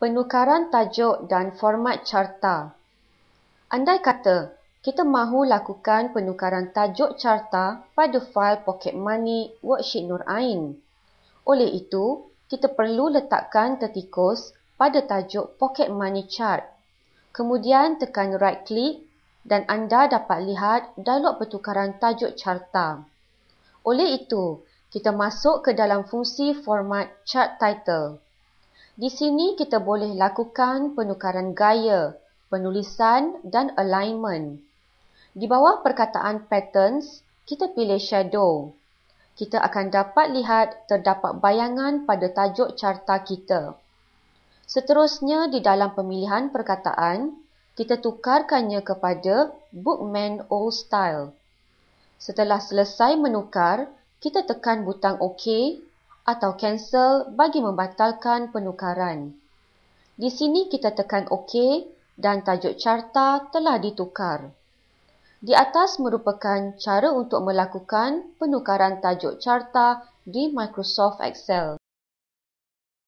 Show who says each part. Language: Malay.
Speaker 1: penukaran tajuk dan format carta. Andai kata kita mahu lakukan penukaran tajuk carta pada fail Pocket Money Worksheet Nur Ain. Oleh itu, kita perlu letakkan tertikus pada tajuk Pocket Money Chart. Kemudian tekan right click dan anda dapat lihat dialog pertukaran tajuk carta. Oleh itu, kita masuk ke dalam fungsi format chart title. Di sini kita boleh lakukan penukaran gaya, penulisan dan alignment. Di bawah perkataan patterns, kita pilih shadow. Kita akan dapat lihat terdapat bayangan pada tajuk carta kita. Seterusnya di dalam pemilihan perkataan, kita tukarkannya kepada Bookman Old Style. Setelah selesai menukar, kita tekan butang OK atau cancel bagi membatalkan penukaran. Di sini kita tekan OK dan tajuk carta telah ditukar. Di atas merupakan cara untuk melakukan penukaran tajuk carta di Microsoft Excel.